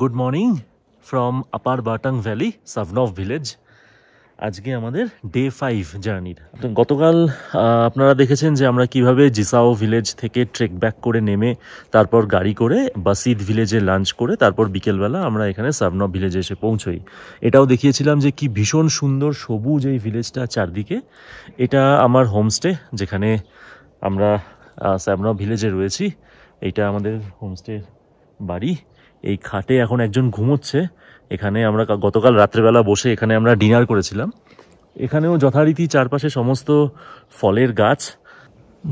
Good morning from upper Bartang valley Savnob village আজকে আমাদের day five জার্নির গতকাল আপনারা দেখেছেন যে আমরা কিভাবে জিসাও ভিলেজ থেকে ট্রেক ব্যাক করে নেমে তারপর গাড়ি করে বাসিদ ভিলেজে লাঞ্চ করে তারপর বিকেলবেলা আমরা এখানে সাবনব ভিলেজে এসে পৌঁছই এটাও দেখিয়েছিলাম যে কি ভীষণ সুন্দর সবুজ এই ভিলেজটা চারদিকে এটা আমার হোমস্টে যেখানে আমরা সাবনব ভিলেজে রয়েছি এটা আমাদের হোমস্টের বাড়ি এই খাটে এখন একজন ঘুমোচ্ছে এখানে আমরা গতকাল রাত্রেবেলা বসে এখানে আমরা ডিনার করেছিলাম এখানেও যথারীতি চারপাশে সমস্ত ফলের গাছ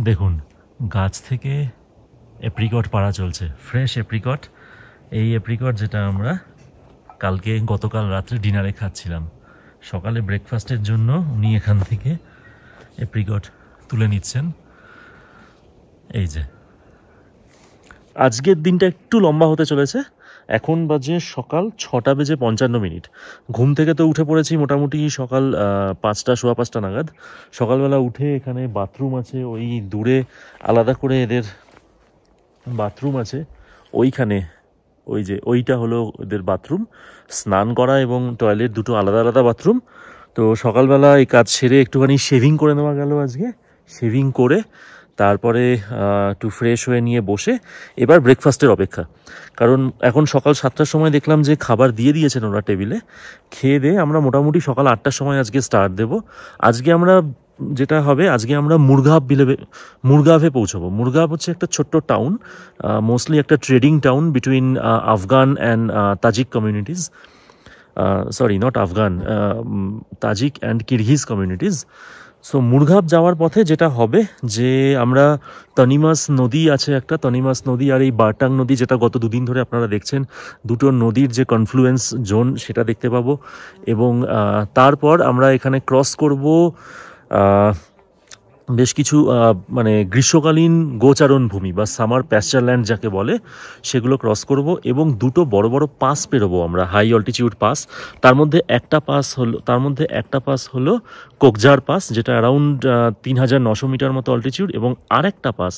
দেখুন গাছ থেকে অ্যাপ্রিকট পাড়া চলছে ফ্রেশ অ্যাপ্রিকট এই অ্যাপ্রিকট যেটা আমরা কালকে গতকাল রাত্রে ডিনারে খাচ্ছিলাম সকালে ব্রেকফাস্টের জন্য উনি এখান থেকে অ্যাপ্রিকট তুলে নিচ্ছেন এই যে আজকের দিনটা একটু লম্বা হতে চলেছে এখন বাজে সকাল ছটা বেজে পঞ্চান্ন মিনিট ঘুম থেকে তো উঠে পড়েছি মোটামুটি সকাল পাঁচটা সোয়া পাঁচটা নাগাদ সকালবেলা উঠে এখানে বাথরুম আছে ওই দূরে আলাদা করে এদের বাথরুম আছে ওইখানে ওই যে ওইটা হলো এদের বাথরুম স্নান করা এবং টয়লেট দুটো আলাদা আলাদা বাথরুম তো সকালবেলা এই কাজ সেরে একটুখানি শেভিং করে নেওয়া গেল আজকে শেভিং করে তারপরে একটু ফ্রেশ হয়ে নিয়ে বসে এবার ব্রেকফাস্টের অপেক্ষা কারণ এখন সকাল সাতটার সময় দেখলাম যে খাবার দিয়ে দিয়েছেন ওরা টেবিলে খেয়ে দিয়ে আমরা মোটামুটি সকাল আটটার সময় আজকে স্টার্ট দেব আজকে আমরা যেটা হবে আজকে আমরা মুরগাভ বিলেবে মুরগাভে পৌঁছবো মুরগাভ হচ্ছে একটা ছোট্ট টাউন মোস্টলি একটা trading town between Afghan and Tajik communities sorry not Afghan Tajik and Kyrgyz communities so Murghab যাওয়ার পথে যেটা হবে যে আমরা তনিমাস নদী আছে একটা তনিমাস নদী আর এই বারটাং নদী যেটা গত দুদিন ধরে আপনারা দেখছেন দুটো নদীর যে কনফ্লুয়েন্স জোন সেটা দেখতে পাবো এবং তারপর আমরা এখানে ক্রস করব বেশ কিছু মানে গ্রীষ্মকালীন গোচারণ ভূমি বা সামার প্যাস্টারল্যান্ড যাকে বলে সেগুলো ক্রস করব এবং দুটো বড় বড় পাস পেরোবো আমরা হাই অল্টিটিউড পাস তার মধ্যে একটা পাস হলো তার মধ্যে একটা পাস হলো কোকজার পাস যেটা অ্যারাউন্ড তিন হাজার নশো মিটার মতো অল্টিটিউড এবং আরেকটা pass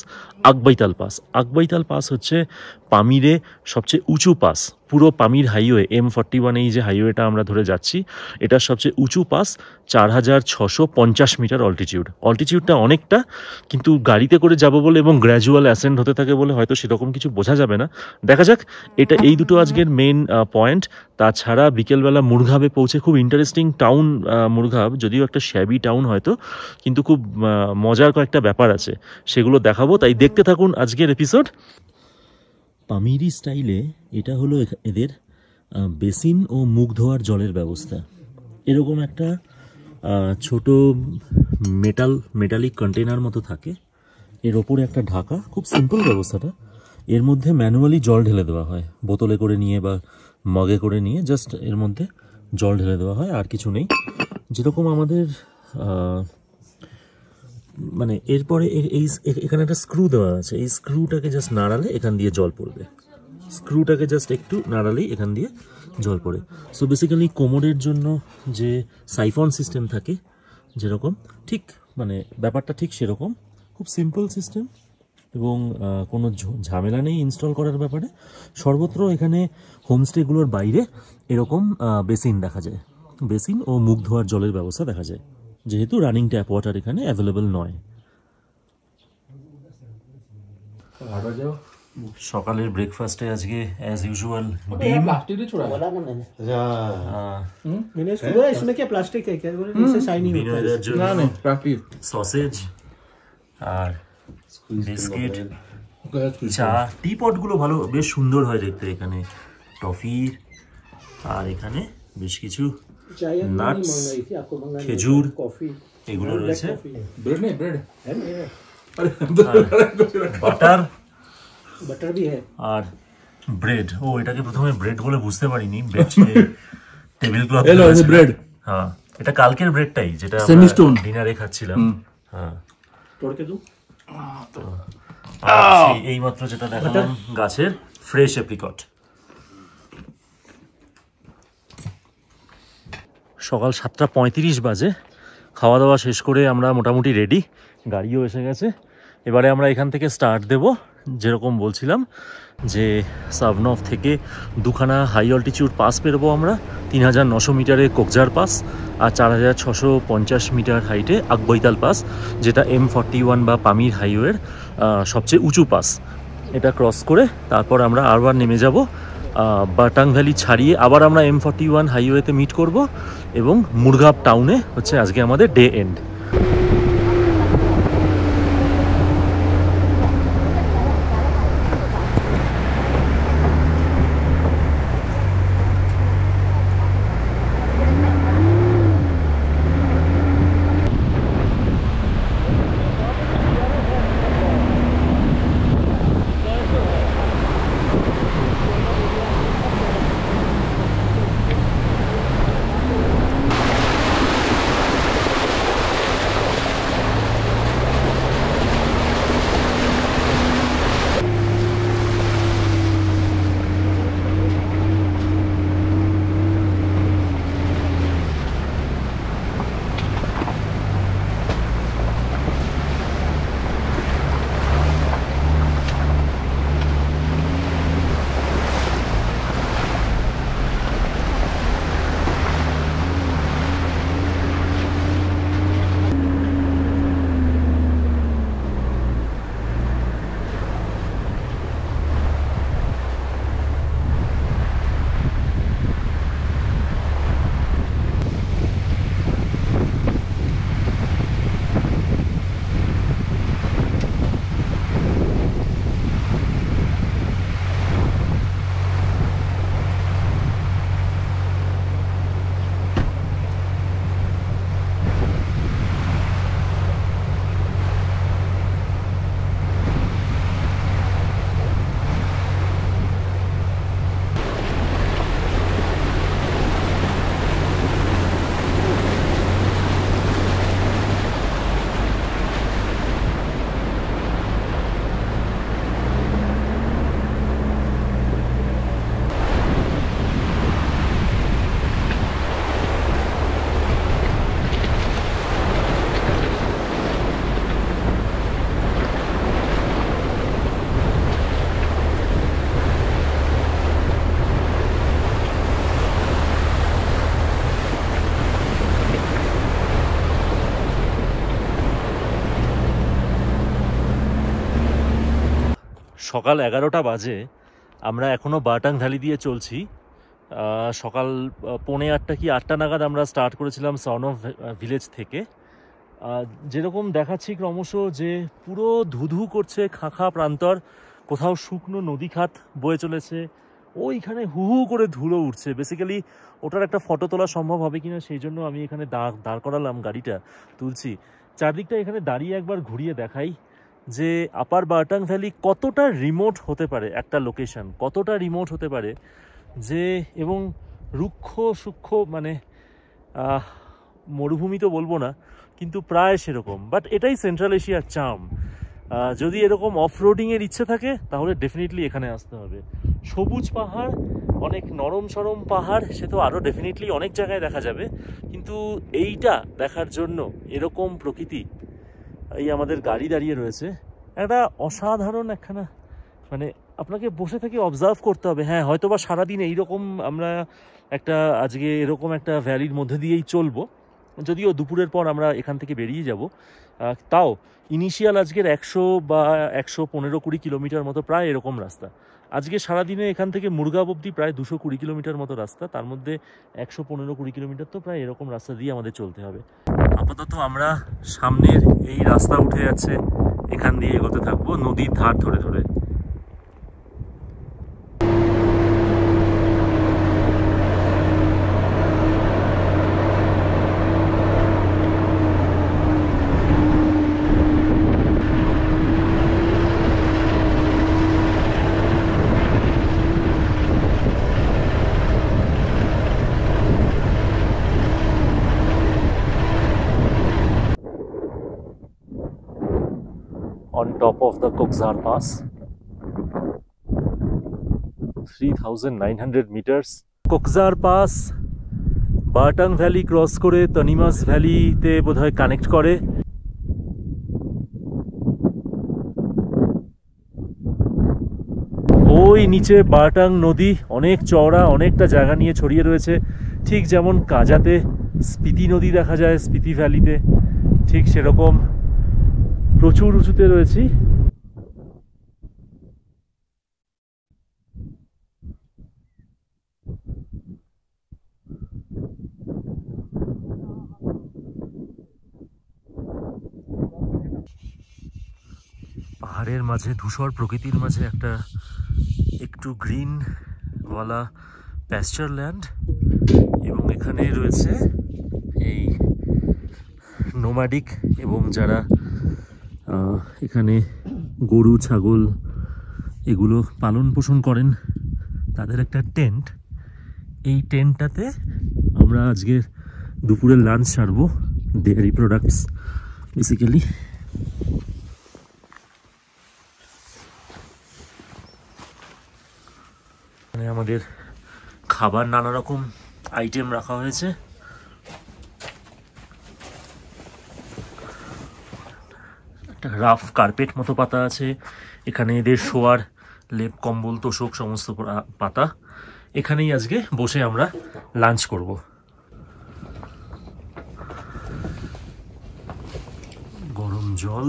Akbaital pass Akbaital pass হচ্ছে পামিরে সবচেয়ে উঁচু পাস পুরো Pamir highway M forty one এই যে হাইওয়েটা আমরা ধরে যাচ্ছি এটা সবচেয়ে উঁচু পাস চার হাজার ছশো পঞ্চাশ মিটার অল্টিটিউড অল্টিটিউডটা অনেকটা কিন্তু গাড়িতে করে যাব বলে এবং গ্র্যাজুয়াল অ্যাসেন্ড হতে থাকে বলে হয়তো সেরকম কিছু বোঝা যাবে না দেখা যাক এটা এই দুটো আজকের মেন পয়েন্ট তাছাড়া বিকেলবেলা মুরঘাবে পৌঁছে খুব ইন্টারেস্টিং টাউন মুরঘাব যদিও একটা শ্যাবি টাউন হয়তো কিন্তু খুব মজার কয়েকটা ব্যাপার আছে সেগুলো দেখাবো তাই দেখতে থাকুন আজকের এপিসোড পামিরি স্টাইলে এটা হলো এদের বেসিন ও মুখ ধোয়ার জলের ব্যবস্থা এরকম একটা ছোট মেটাল মেটালিক কন্টেনার মতো থাকে এর ওপরে একটা ঢাকা খুব সিম্পল ব্যবস্থাটা এর মধ্যে ম্যানুয়ালি জল ঢেলে দেওয়া হয় বোতলে করে নিয়ে বা মগে করে নিয়ে জাস্ট এর মধ্যে জল ঢেলে দেওয়া হয় আর কিছু নেই যেরকম আমাদের মানে এরপরে এই এখানে একটা স্ক্রু দেওয়া আছে এই স্ক্রুটাকে জাস্ট নাড়ালে এখান দিয়ে জল পড়বে স্ক্রুটাকে জাস্ট একটু নাড়ালেই এখান দিয়ে জল পড়ে সো বেসিক্যালি কোমরের জন্য যে সাইফন সিস্টেম থাকে যেরকম ঠিক মানে ব্যাপারটা ঠিক সেরকম খুব সিম্পল সিস্টেম এবং কোনো ঝামেলা নেই ইনস্টল করার ব্যাপারে সর্বত্র এখানে হোমস্টেগুলোর বাইরে এরকম বেসিন দেখা যায় বেসিন ও মুখ ধোয়ার জলের ব্যবস্থা দেখা যায় যেহেতু রানিং ট্যাপ ওয়াটার এখানে অ্যাভেলেবেল নয় সকালের ব্রেকফাস্টে আজকে অ্যাজ ইউজুয়াল ডিম প্লাস্টিক মানে। মানে হ্যাঁ। সসেজ আর বিস্কিট চা টি পট গুলো ভালো বেশ সুন্দর হয় দেখতে এখানে টফি আর এখানে বেশ কিছু নাটস খেজুর এগুলো হ্যাঁ, রয়েছে বাটার হ্যাঁ, আর ব্রেড ও এটাকে প্রথমে ব্রেড বলে বুঝতে পারিনি টেবিল ক্লথ ব্রেড হ্যাঁ এটা কালকের ব্রেডটাই যেটা সেমি স্টোন ডিনারে খাচ্ছিলাম হ্যাঁ তোড়কে দাও এই মাত্র যেটা দেখালাম গাছের ফ্রেশ এপ্রিকট সকাল সাতটা পঁয়ত্রিশ বাজে খাওয়া দাওয়া শেষ করে আমরা মোটামুটি রেডি গাড়িও এসে গেছে এবারে আমরা এখান থেকে স্টার্ট দেব যেরকম বলছিলাম যে সাবনফ থেকে দুখানা হাই অল্টিচিউড পাস পেরবো আমরা তিন হাজার নশো মিটারে কোকজার পাস আর চার হাজার ছশো পঞ্চাশ মিটার হাইটে আকবৈতাল পাস যেটা এম ফর্টি ওয়ান বা পামির হাইওয়ের সবচেয়ে উঁচু পাস এটা ক্রস করে তারপর আমরা আরবার নেমে যাব বাটাং ভ্যালি ছাড়িয়ে আবার আমরা এম ফর্টি ওয়ান হাইওয়েতে মিট করব এবং মুরগাব টাউনে হচ্ছে আজকে আমাদের ডে এন্ড সকাল এগারোটা বাজে আমরা এখনও বাটাং ঢালি দিয়ে চলছি সকাল পৌনে আটটা কি আটটা নাগাদ আমরা স্টার্ট করেছিলাম সাউন অফ ভিলেজ থেকে যেরকম দেখাচ্ছি ক্রমশ যে পুরো ধুধু করছে খাঁখা প্রান্তর কোথাও শুকনো নদীখাত বয়ে চলেছে ওইখানে হু হু করে ধুলো উঠছে বেসিক্যালি ওটার একটা ফটো তোলা সম্ভব হবে কি না সেই জন্য আমি এখানে দাঁড় দাঁড় করালাম গাড়িটা তুলছি চারদিকটা এখানে দাঁড়িয়ে একবার ঘুরিয়ে দেখাই যে আপার বার্টাং ভ্যালি কতটা রিমোট হতে পারে একটা লোকেশন কতটা রিমোট হতে পারে যে এবং রুক্ষ সূক্ষ্ম মানে মরুভূমি তো বলবো না কিন্তু প্রায় সেরকম বাট এটাই সেন্ট্রাল এশিয়ার চাম যদি এরকম অফ রোডিংয়ের ইচ্ছে থাকে তাহলে ডেফিনেটলি এখানে আসতে হবে সবুজ পাহাড় অনেক নরম সরম পাহাড় সে তো আরও ডেফিনেটলি অনেক জায়গায় দেখা যাবে কিন্তু এইটা দেখার জন্য এরকম প্রকৃতি এই আমাদের গাড়ি দাঁড়িয়ে রয়েছে একটা অসাধারণ একখানা মানে আপনাকে বসে থেকে অবজার্ভ করতে হবে হ্যাঁ হয়তো বা সারাদিন এইরকম আমরা একটা আজকে এরকম একটা ভ্যালির মধ্যে দিয়েই চলবো যদিও দুপুরের পর আমরা এখান থেকে বেরিয়ে যাব তাও ইনিশিয়াল আজকের একশো বা একশো পনেরো কুড়ি কিলোমিটার মতো প্রায় এরকম রাস্তা আজকে সারাদিনে এখান থেকে মুরগাব অব্দি প্রায় দুশো কুড়ি কিলোমিটার মতো রাস্তা তার মধ্যে একশো পনেরো কুড়ি কিলোমিটার তো প্রায় এরকম রাস্তা দিয়ে আমাদের চলতে হবে আপাতত আমরা সামনের এই রাস্তা উঠে যাচ্ছে এখান দিয়ে এগোতে থাকবো নদীর ধার ধরে ধরে of the Kokzar Pass. 3900 meters. Kokzar Pass Bartang valley cross করে তনিমাস ভ্যালিতে বোধহয় কানেক্ট করে ওই নিচে বার্টাং নদী অনেক চওড়া অনেকটা জায়গা নিয়ে ছড়িয়ে রয়েছে ঠিক যেমন কাজাতে স্পিতি নদী দেখা যায় স্পিতি ভ্যালিতে ঠিক সেরকম প্রচুর উঁচুতে রয়েছি পাহাড়ের মাঝে ধূসর প্রকৃতির মাঝে একটা একটু গ্রিনওয়ালা প্যাস্টার ল্যান্ড এবং এখানে রয়েছে এই নোমাডিক এবং যারা এখানে গরু ছাগল এগুলো পালন পোষণ করেন তাদের একটা টেন্ট এই টেন্টটাতে আমরা আজকের দুপুরের লাঞ্চ সারবো ডেয়ারি প্রোডাক্টস বেসিক্যালি আমাদের খাবার নানা রকম আইটেম রাখা হয়েছে রাফ কার্পেট মতো পাতা আছে এখানে এদের শোয়ার লেপ কম্বল তোষক সমস্ত পাতা এখানেই আজকে বসে আমরা লাঞ্চ করব গরম জল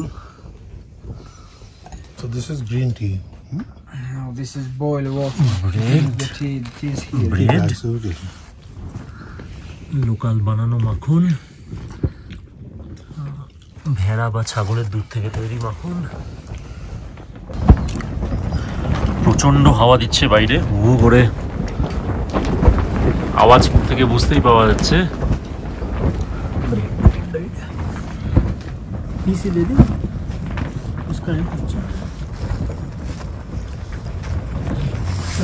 তো this is green tea this is boil water. Oh, bread. The tea, the tea is here. Bread. Absolutely. Local বানানো মাখন ভেড়া বা ছাগলের দুধ থেকে তৈরি মাখন প্রচণ্ড হাওয়া দিচ্ছে বাইরে হু করে আওয়াজ থেকে বুঝতেই পাওয়া যাচ্ছে পিসি দিদি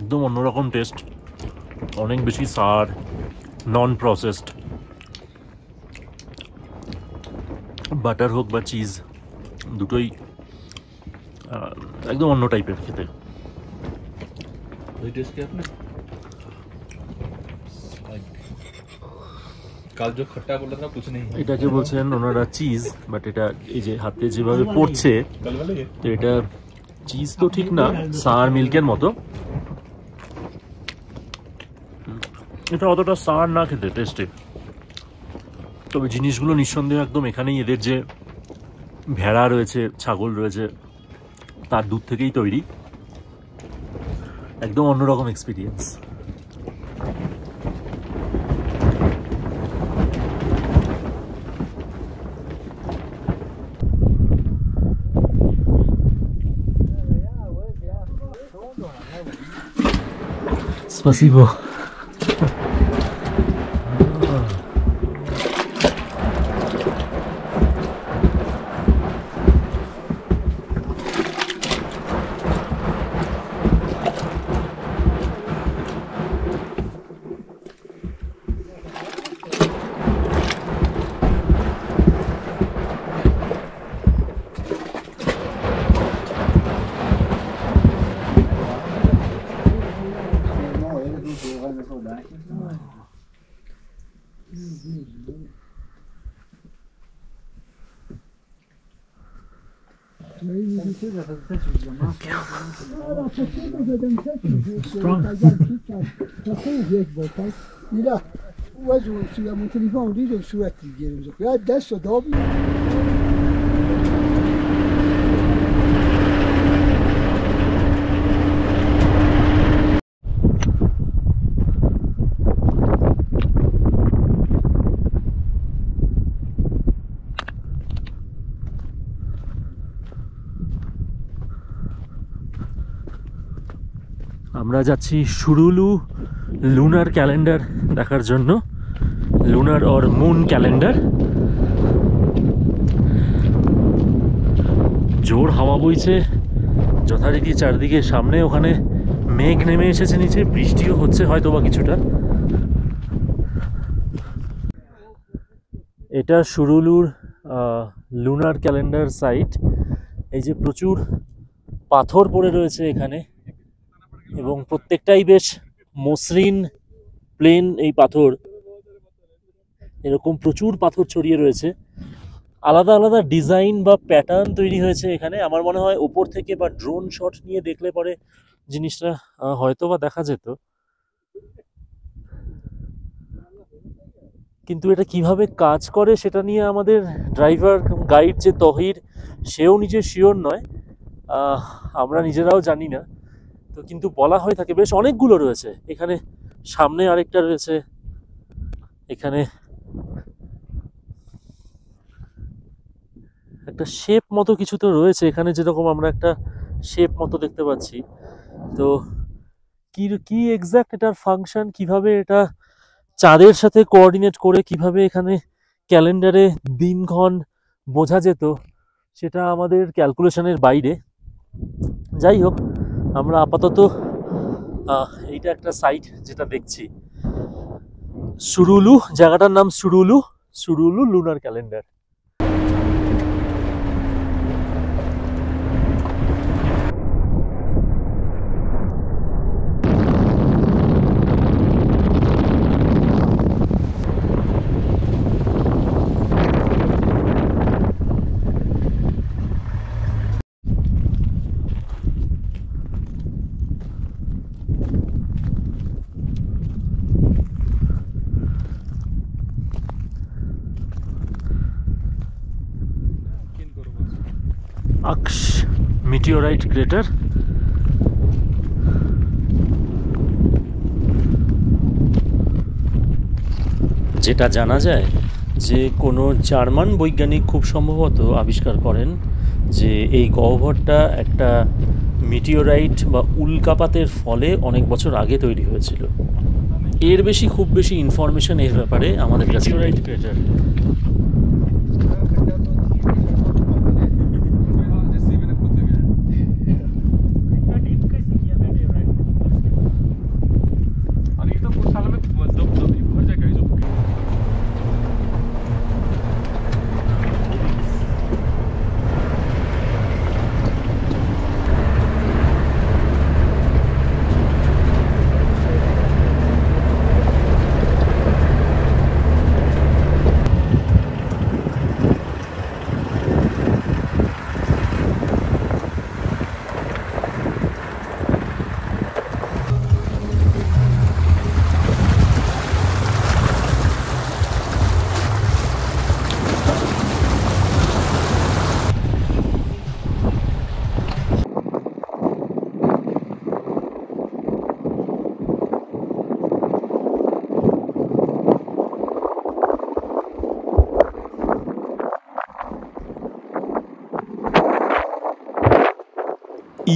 একদম অন্যরকম টেস্ট অনেক বেশি সার নন প্রসেসড বাটার হোক বা চিজ দুটোই একদম অন্য টাইপের খেতে এটাকে বলছেন ওনারা চিজ বাট এটা এই যে হাতে যেভাবে পড়ছে ইয়ে। ইয়ে। তো এটা চিজ তো ঠিক না সার মিল্কের মতো এটা অতটা সার না খেতে টেস্টে তবে জিনিসগুলো নিঃসন্দেহে একদম এখানেই এদের যে ভেড়া রয়েছে ছাগল রয়েছে তার দুধ থেকেই তৈরি একদম অন্যরকম experience Спасибо. Era facendo de un di là, sulla Montelivano lì sono sulla tiglia, adesso dopo... আমরা যাচ্ছি সুরুলু লুনার ক্যালেন্ডার দেখার জন্য লুনার অর মুন ক্যালেন্ডার জোর হাওয়া বইছে যথারীতি চারদিকে সামনে ওখানে মেঘ নেমে এসেছে নিচে বৃষ্টিও হচ্ছে হয়তো বা কিছুটা এটা সুরুলুর লুনার ক্যালেন্ডার সাইট এই যে প্রচুর পাথর পড়ে রয়েছে এখানে এবং প্রত্যেকটাই বেশ মসৃণ প্লেন এই পাথর এরকম প্রচুর পাথর ছড়িয়ে রয়েছে আলাদা আলাদা ডিজাইন বা প্যাটার্ন তৈরি হয়েছে এখানে আমার মনে হয় ওপর থেকে বা ড্রোন শট নিয়ে দেখলে পরে জিনিসটা হয়তো বা দেখা যেত কিন্তু এটা কিভাবে কাজ করে সেটা নিয়ে আমাদের ড্রাইভার গাইড যে তহির সেও নিজে শিওর নয় আমরা নিজেরাও জানি না তো কিন্তু বলা হয়ে থাকে বেশ অনেকগুলো রয়েছে এখানে সামনে আরেকটা রয়েছে এখানে একটা শেপ মতো কিছু তো রয়েছে এখানে যেরকম আমরা একটা শেপ মতো দেখতে পাচ্ছি তো কি কি এক্স্যাক্ট এটার ফাংশন কিভাবে এটা চাঁদের সাথে কোঅর্ডিনেট করে কিভাবে এখানে ক্যালেন্ডারে দিনক্ষণ বোঝা যেত সেটা আমাদের ক্যালকুলেশনের বাইরে যাই হোক আমরা আপাতত এইটা একটা সাইট যেটা দেখছি সুরুলু জায়গাটার নাম সুরুলু সুরুলু লুনার ক্যালেন্ডার আক্স মিটিওরাইট গ্রেটার যেটা জানা যায় যে কোনো জার্মান বৈজ্ঞানিক খুব সম্ভবত আবিষ্কার করেন যে এই গহ্বরটা একটা মিটিওরাইট বা উল্কাপাতের ফলে অনেক বছর আগে তৈরি হয়েছিল এর বেশি খুব বেশি ইনফরমেশন এর ব্যাপারে আমাদের কাছে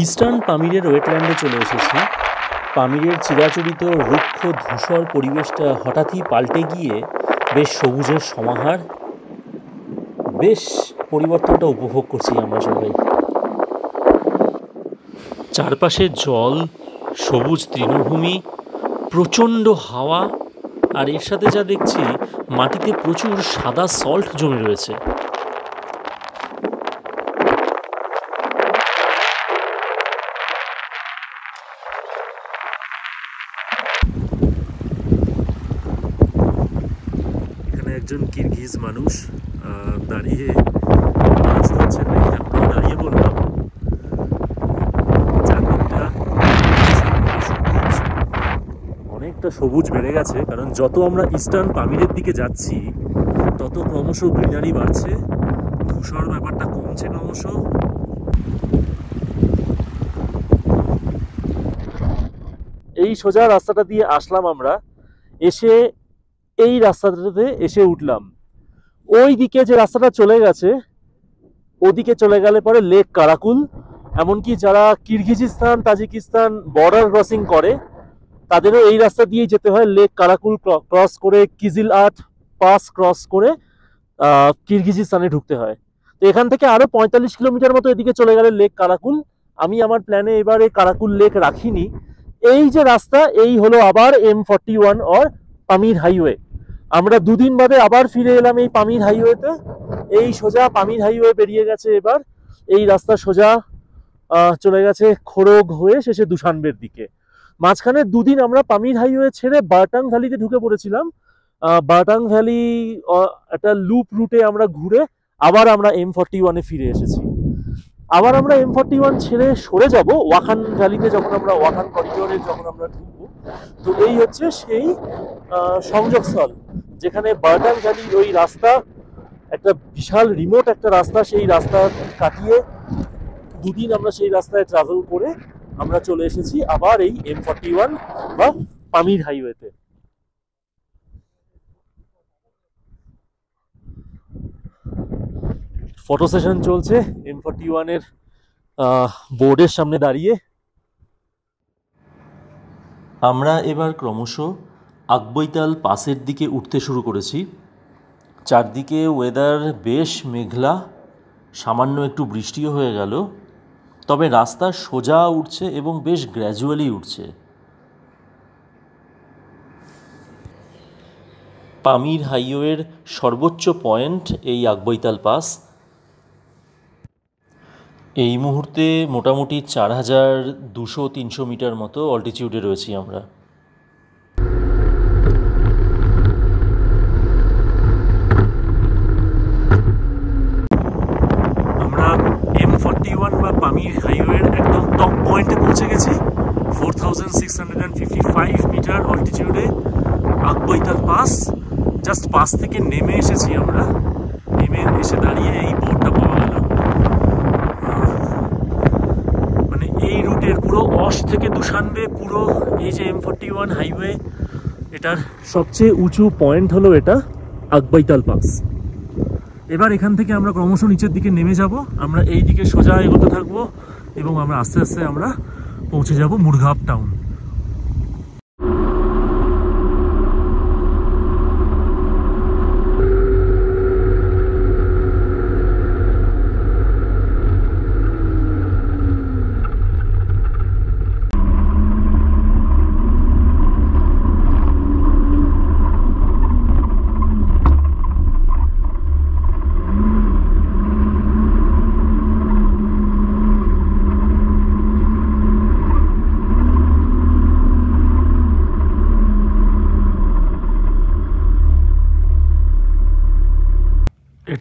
ইস্টার্ন পামিরের ওয়েটল্যান্ডে চলে এসেছি পামিরের চিরাচরিত রুক্ষ ধূসর পরিবেশটা হঠাৎই পাল্টে গিয়ে বেশ সবুজের সমাহার বেশ পরিবর্তনটা উপভোগ করছি আমরা সবাই চারপাশে জল সবুজ তৃণভূমি প্রচণ্ড হাওয়া আর এর সাথে যা দেখছি মাটিতে প্রচুর সাদা সল্ট জমে রয়েছে মানুষ দাঁড়িয়ে আসতে দাঁড়িয়ে বললাম অনেকটা সবুজ বেড়ে গেছে কারণ যত আমরা ইস্টার্ন পামিরের দিকে যাচ্ছি তত ক্রমশ গ্রিনারি বাড়ছে ধূসর ব্যাপারটা কমছে ক্রমশ এই সোজা রাস্তাটা দিয়ে আসলাম আমরা এসে এই রাস্তাটাতে এসে উঠলাম ওই দিকে যে রাস্তাটা চলে গেছে ওদিকে চলে গেলে পরে লেক কারাকুল এমনকি যারা কিরগিজিস্তান তাজিকিস্তান বর্ডার ক্রসিং করে তাদেরও এই রাস্তা দিয়ে যেতে হয় লেক কারাকুল ক্রস করে কিজিল আট পাস ক্রস করে কিরগিজিস্তানে ঢুকতে হয় তো এখান থেকে আরও পঁয়তাল্লিশ কিলোমিটার মতো এদিকে চলে গেলে লেক কারাকুল আমি আমার প্ল্যানে এবারে কারাকুল লেক রাখিনি এই যে রাস্তা এই হলো আবার M forty one or Pamir highway আমরা দুদিন বাদে আবার ফিরে এলাম এই পামির হাইওয়েতে এই সোজা পামির হাইওয়ে পেরিয়ে গেছে এবার এই রাস্তা সোজা চলে গেছে খোরগ হয়ে শেষে দুশানবের দিকে মাঝখানে দুদিন আমরা পামির হাইওয়ে ছেড়ে বাটাং ভ্যালিতে ঢুকে পড়েছিলাম বাটাং ভ্যালি একটা লুপ রুটে আমরা ঘুরে আবার আমরা এম ফর্টি ওয়ানে ফিরে এসেছি আবার আমরা এম ফর্টি ওয়ান ছেড়ে সরে যাব ওয়াখান ভ্যালিতে যখন আমরা ওয়াখান করিডোরে যখন আমরা ঢুকবো তো এই হচ্ছে সেই সংযোগস্থল যেখানে বার্টান ভ্যালির ওই রাস্তা একটা বিশাল রিমোট একটা রাস্তা সেই রাস্তা কাটিয়ে দুদিন আমরা সেই রাস্তায় ট্রাভেল করে আমরা চলে এসেছি আবার এই এম ফর্টি ওয়ান বা পামির হাইওয়েতে ফটো সেশন চলছে এম ফর্টি ওয়ানের বোর্ডের সামনে দাঁড়িয়ে আমরা এবার ক্রমশ আকবৈতাল পাসের দিকে উঠতে শুরু করেছি চারদিকে ওয়েদার বেশ মেঘলা সামান্য একটু বৃষ্টিও হয়ে গেল তবে রাস্তা সোজা উঠছে এবং বেশ গ্র্যাজুয়ালি উঠছে পামির হাইওয়ের সর্বোচ্চ পয়েন্ট এই আকবৈতাল পাস এই মুহূর্তে মোটামুটি চার হাজার দুশো তিনশো মিটার মতো অল্টিচিউডে রয়েছি আমরা বাস থেকে নেমে এসেছি আমরা নেমে এসে দাঁড়িয়ে এই বোর্ডটা পাওয়া গেল মানে এই রুটের পুরো অস থেকে দুশানবে পুরো এই যে এম ফোর্টি ওয়ান হাইওয়ে এটার সবচেয়ে উঁচু পয়েন্ট হলো এটা আকবাইতাল পাস এবার এখান থেকে আমরা ক্রমশ নিচের দিকে নেমে যাব আমরা এই দিকে সোজা এগোতে থাকবো এবং আমরা আস্তে আস্তে আমরা পৌঁছে যাব মুরঘাব টাউন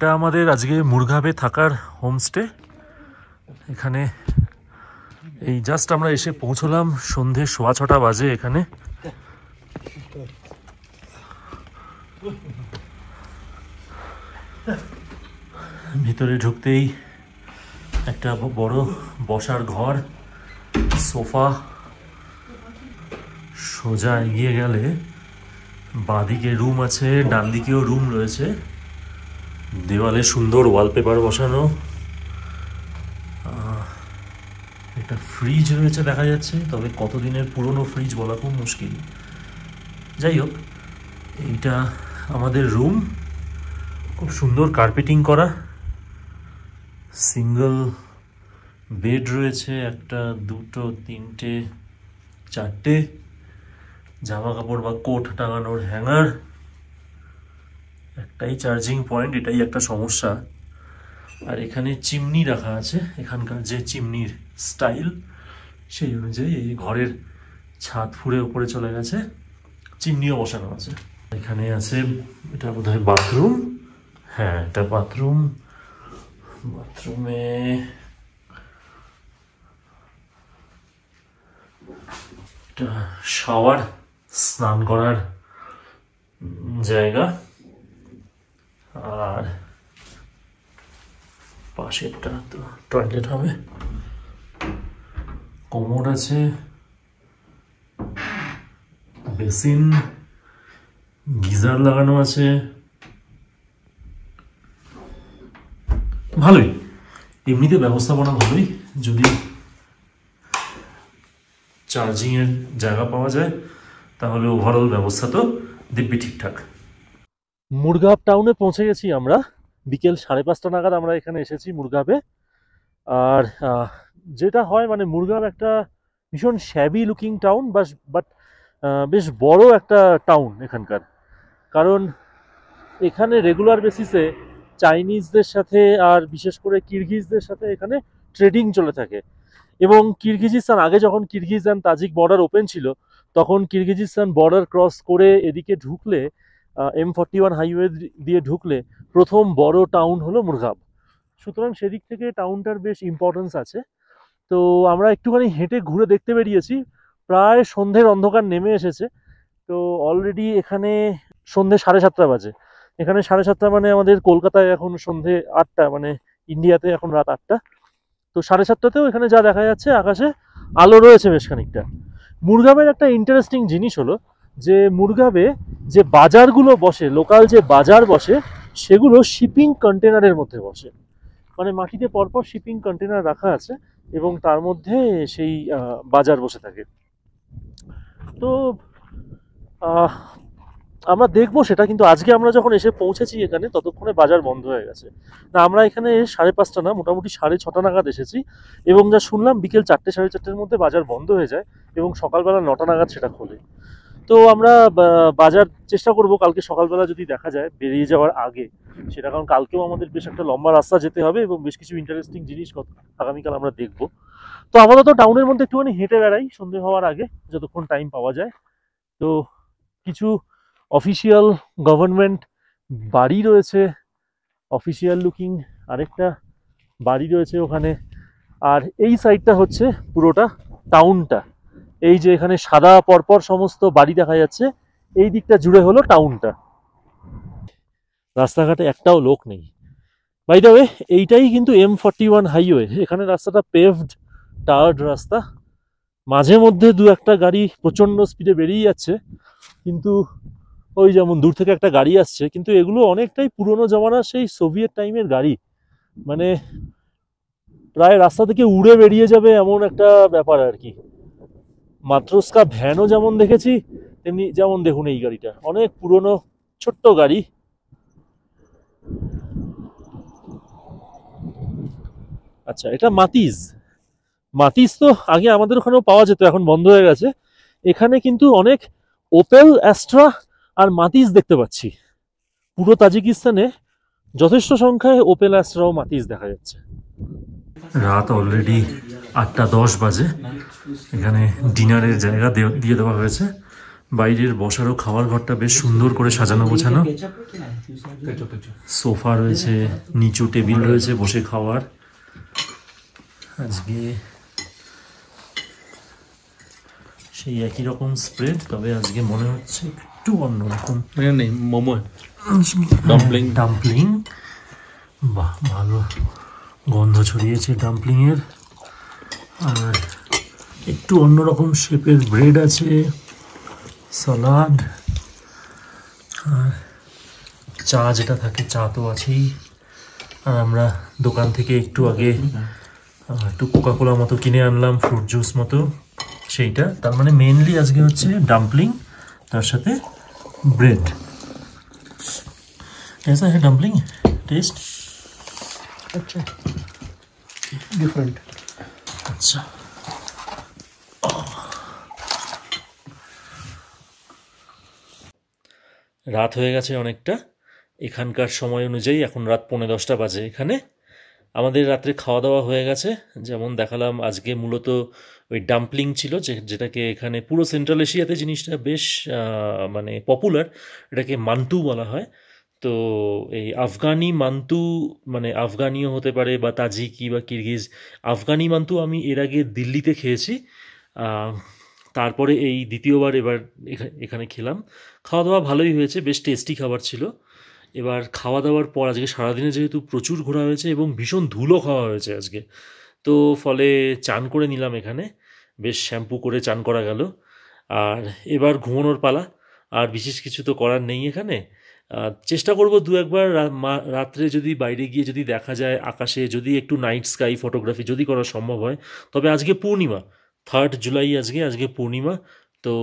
এটা আমাদের আজকে মুরঘাবে থাকার হোমস্টে এখানে এই জাস্ট আমরা এসে পৌঁছলাম সন্ধে সোয়া ছটা বাজে এখানে ভিতরে ঢুকতেই একটা বড় বসার ঘর সোফা সোজা এগিয়ে গেলে বাঁদিকে রুম আছে ডান দিকেও রুম রয়েছে দেওয়ালে সুন্দর ওয়ালপেপার বসানো একটা ফ্রিজ রয়েছে দেখা যাচ্ছে তবে কতদিনের পুরনো ফ্রিজ বলা খুব মুশকিল যাই হোক এইটা আমাদের রুম খুব সুন্দর কার্পেটিং করা সিঙ্গল বেড রয়েছে একটা দুটো তিনটে চারটে জামা কাপড় বা কোট টাঙানোর হ্যাঙ্গার একটাই চার্জিং পয়েন্ট এটাই একটা সমস্যা আর এখানে চিমনি রাখা আছে এখানকার যে চিমনির স্টাইল সেই অনুযায়ী এই ঘরের ছাদ ফুড়ে উপরে চলে গেছে চিমনিও বসানো আছে এখানে আছে এটা বোধহয় বাথরুম হ্যাঁ এটা বাথরুম বাথরুমে শাওয়ার স্নান করার জায়গা আর পাশেরটা তো টয়লেট হবে কোমর আছে বেসিন গিজার লাগানো আছে ভালোই এমনিতে ব্যবস্থাপনা ভালোই যদি চার্জিংয়ের জায়গা পাওয়া যায় তাহলে ওভারঅল ব্যবস্থা তো দিব্যি ঠিকঠাক মুরগাব টাউনে পৌঁছে গেছি আমরা বিকেল সাড়ে পাঁচটা নাগাদ আমরা এখানে এসেছি মুরগাবে আর যেটা হয় মানে মুরগাব একটা ভীষণ শ্যাবি লুকিং টাউন বাস বাট বেশ বড় একটা টাউন এখানকার কারণ এখানে রেগুলার বেসিসে চাইনিজদের সাথে আর বিশেষ করে কিরগিজদের সাথে এখানে ট্রেডিং চলে থাকে এবং কিরগিজিস্তান আগে যখন Kyrgyz and Tajik border open ছিল তখন কিরগিজিস্তান বর্ডার ক্রস করে এদিকে ঢুকলে এম ফর্টি ওয়ান হাইওয়ে দিয়ে ঢুকলে প্রথম বড় টাউন হলো মুরগাব সুতরাং সেদিক থেকে টাউনটার বেশ ইম্পর্টেন্স আছে তো আমরা একটুখানি হেঁটে ঘুরে দেখতে বেরিয়েছি প্রায় সন্ধ্যের অন্ধকার নেমে এসেছে তো অলরেডি এখানে সন্ধ্যে সাড়ে সাতটা বাজে এখানে সাড়ে সাতটা মানে আমাদের কলকাতায় এখন সন্ধ্যে আটটা মানে ইন্ডিয়াতে এখন রাত আটটা তো সাড়ে সাতটাতেও এখানে যা দেখা যাচ্ছে আকাশে আলো রয়েছে বেশ খানিকটা মুরগাবের একটা ইন্টারেস্টিং জিনিস হলো যে মুরগাবে যে বাজারগুলো বসে লোকাল যে বাজার বসে সেগুলো শিপিং কন্টেনারের মধ্যে বসে মানে মাটিতে পরপর শিপিং কন্টেনার রাখা আছে এবং তার মধ্যে সেই বাজার বসে থাকে তো আমরা দেখবো সেটা কিন্তু আজকে আমরা যখন এসে পৌঁছেছি এখানে ততক্ষণে বাজার বন্ধ হয়ে গেছে না আমরা এখানে সাড়ে পাঁচটা না মোটামুটি সাড়ে ছটা নাগাদ এসেছি এবং যা শুনলাম বিকেল চারটে সাড়ে চারটের মধ্যে বাজার বন্ধ হয়ে যায় এবং সকালবেলা নটা নাগাদ সেটা খোলে তো আমরা বাজার চেষ্টা করব কালকে সকালবেলা যদি দেখা যায় বেরিয়ে যাওয়ার আগে সেটা কারণ কালকেও আমাদের বেশ একটা লম্বা রাস্তা যেতে হবে এবং বেশ কিছু ইন্টারেস্টিং জিনিস আগামীকাল আমরা দেখব তো আপাতত টাউনের মধ্যে একটুখানি হেঁটে বেড়াই সন্ধে হওয়ার আগে যতক্ষণ টাইম পাওয়া যায় তো কিছু অফিসিয়াল গভর্নমেন্ট বাড়ি রয়েছে অফিসিয়াল লুকিং আরেকটা বাড়ি রয়েছে ওখানে আর এই সাইডটা হচ্ছে পুরোটা টাউনটা এই যে এখানে সাদা পরপর সমস্ত বাড়ি দেখা যাচ্ছে এই দিকটা জুড়ে হলো টাউনটা রাস্তাঘাটে একটাও লোক নেই বাই ওয়ে এইটাই কিন্তু এম ফর্টি ওয়ান হাইওয়ে এখানে রাস্তাটা পেভড টার্ড রাস্তা মাঝে মধ্যে দু একটা গাড়ি প্রচণ্ড স্পিডে বেরিয়ে যাচ্ছে কিন্তু ওই যেমন দূর থেকে একটা গাড়ি আসছে কিন্তু এগুলো অনেকটাই পুরনো জমানার সেই সোভিয়েত টাইমের গাড়ি মানে প্রায় রাস্তা থেকে উড়ে বেরিয়ে যাবে এমন একটা ব্যাপার আর কি মাত্রস্কা ভ্যানও যেমন দেখেছি তেমনি যেমন দেখুন এই গাড়িটা অনেক পুরনো ছোট্ট গাড়ি আচ্ছা এটা মাতিস মাতিস তো আগে আমাদের ওখানেও পাওয়া যেত এখন বন্ধ হয়ে গেছে এখানে কিন্তু অনেক ওপেল অ্যাস্ট্রা আর মাতিস দেখতে পাচ্ছি পুরো তাজিকিস্তানে যথেষ্ট সংখ্যায় ওপেল অ্যাস্ট্রা ও মাতিস দেখা যাচ্ছে রাত অলরেডি আটটা দশ বাজে এখানে ডিনারের জায়গা দিয়ে দেওয়া হয়েছে বাইরের বসারও খাওয়ার ঘরটা বেশ সুন্দর করে সাজানো গোছানো সোফা রয়েছে নিচু টেবিল রয়েছে বসে খাওয়ার আজকে সেই একই রকম স্প্রেড তবে আজকে মনে হচ্ছে একটু অন্যরকম মোমো ডাম্পলিং ডাম্পলিং বাহ ভালো গন্ধ ছড়িয়েছে ডাম্পলিংয়ের আর একটু অন্যরকম শেপের ব্রেড আছে সালাড আর চা যেটা থাকে চা তো আছেই আর আমরা দোকান থেকে একটু আগে একটু কোকাকোলা মতো কিনে আনলাম ফ্রুট জুস মতো সেইটা তার মানে মেনলি আজকে হচ্ছে ডাম্পলিং তার সাথে ব্রেড कैसा হ্যাঁ ডাম্পলিং টেস্ট আচ্ছা ডিফারেন্ট আচ্ছা রাত হয়ে গেছে অনেকটা এখানকার সময় অনুযায়ী এখন রাত পৌনে দশটা বাজে এখানে আমাদের রাত্রে খাওয়া দাওয়া হয়ে গেছে যেমন দেখালাম আজকে মূলত ওই ডাম্পলিং ছিল যে যেটাকে এখানে পুরো সেন্ট্রাল এশিয়াতে জিনিসটা বেশ মানে পপুলার এটাকে মান্টু বলা হয় তো এই আফগানি মান্তু মানে আফগানিও হতে পারে বা তাজিকি বা কিরগিজ আফগানি মান্তু আমি এর আগে দিল্লিতে খেয়েছি তারপরে এই দ্বিতীয়বার এবার এখানে খেলাম খাওয়া দাওয়া ভালোই হয়েছে বেশ টেস্টি খাবার ছিল এবার খাওয়া দাওয়ার পর আজকে সারাদিনে যেহেতু প্রচুর ঘোরা হয়েছে এবং ভীষণ ধুলো খাওয়া হয়েছে আজকে তো ফলে চান করে নিলাম এখানে বেশ শ্যাম্পু করে চান করা গেল আর এবার ঘুমানোর পালা আর বিশেষ কিছু তো করার নেই এখানে চেষ্টা করব দু একবার রাত্রে যদি বাইরে গিয়ে যদি দেখা যায় আকাশে যদি একটু নাইট স্কাই ফটোগ্রাফি যদি করা সম্ভব হয় তবে আজকে পূর্ণিমা থার্ড জুলাই আজকে আজকে পূর্ণিমা তো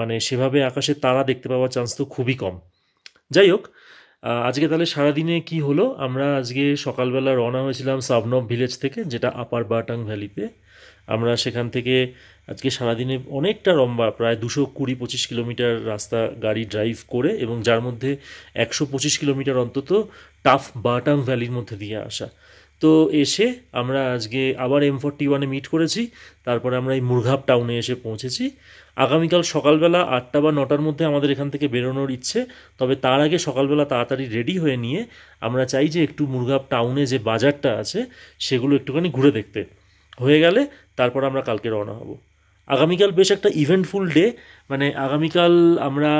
মানে সেভাবে আকাশে তারা দেখতে পাওয়ার চান্স তো খুবই কম যাই হোক আজকে তাহলে সারাদিনে কি হলো আমরা আজকে সকালবেলা রওনা হয়েছিলাম সাবনব ভিলেজ থেকে যেটা আপার বাটাং ভ্যালিতে আমরা সেখান থেকে আজকে সারাদিনে অনেকটা লম্বা প্রায় দুশো কুড়ি পঁচিশ কিলোমিটার রাস্তা গাড়ি ড্রাইভ করে এবং যার মধ্যে একশো পঁচিশ কিলোমিটার অন্তত টাফ বাটাং ভ্যালির মধ্যে দিয়ে আসা তো এসে আমরা আজকে আবার এম ফোরটি ওয়ানে মিট করেছি তারপরে আমরা এই মুরঘাব টাউনে এসে পৌঁছেছি আগামীকাল সকালবেলা আটটা বা নটার মধ্যে আমাদের এখান থেকে বেরোনোর ইচ্ছে তবে তার আগে সকালবেলা তাড়াতাড়ি রেডি হয়ে নিয়ে আমরা চাই যে একটু মুরঘাব টাউনে যে বাজারটা আছে সেগুলো একটুখানি ঘুরে দেখতে হয়ে গেলে তারপর আমরা কালকে রওনা হব আগামীকাল বেশ একটা ইভেন্টফুল ডে মানে আগামীকাল আমরা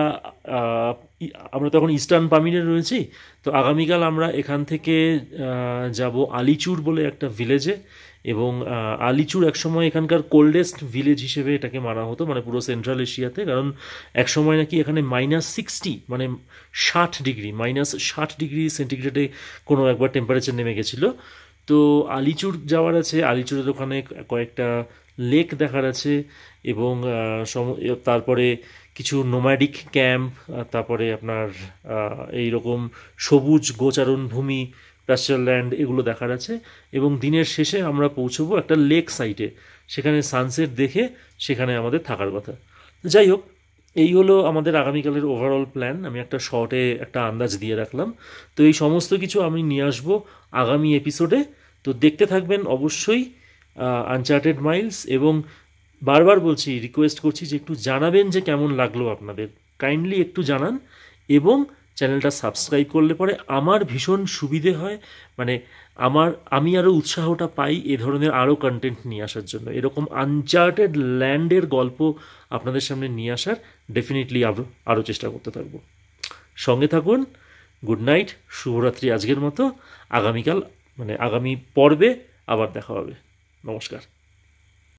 আমরা তখন ইস্টার্ন পামিনে রয়েছি তো আগামীকাল আমরা এখান থেকে যাব আলিচুর বলে একটা ভিলেজে এবং আলিচুর একসময় এখানকার কোল্ডেস্ট ভিলেজ হিসেবে এটাকে মানা হতো মানে পুরো সেন্ট্রাল এশিয়াতে কারণ একসময় নাকি এখানে মাইনাস সিক্সটি মানে ষাট ডিগ্রি মাইনাস ষাট ডিগ্রি সেন্টিগ্রেডে কোনো একবার টেম্পারেচার নেমে গেছিলো তো আলিচুর যাওয়ার আছে আলিচুরের ওখানে কয়েকটা লেক দেখার আছে এবং তারপরে কিছু নোম্যাডিক ক্যাম্প তারপরে আপনার এই রকম সবুজ গোচারণ ভূমি ল্যান্ড এগুলো দেখার আছে এবং দিনের শেষে আমরা পৌঁছবো একটা লেক সাইটে সেখানে সানসেট দেখে সেখানে আমাদের থাকার কথা যাই হোক এই হলো আমাদের আগামীকালের ওভারঅল প্ল্যান আমি একটা শর্টে একটা আন্দাজ দিয়ে রাখলাম তো এই সমস্ত কিছু আমি নিয়ে আসবো আগামী এপিসোডে তো দেখতে থাকবেন অবশ্যই আনচার্টেড মাইলস এবং বারবার বলছি রিকোয়েস্ট করছি যে একটু জানাবেন যে কেমন লাগলো আপনাদের কাইন্ডলি একটু জানান এবং চ্যানেলটা সাবস্ক্রাইব করলে পরে আমার ভীষণ সুবিধে হয় মানে আমার আমি আরও উৎসাহটা পাই এ ধরনের আরও কন্টেন্ট নিয়ে আসার জন্য এরকম আনচার্টেড ল্যান্ডের গল্প আপনাদের সামনে নিয়ে আসার ডেফিনেটলি আরও চেষ্টা করতে থাকবো সঙ্গে থাকুন গুড নাইট শুভরাত্রি আজকের মতো আগামীকাল মানে আগামী পর্বে আবার দেখা হবে নমস্কার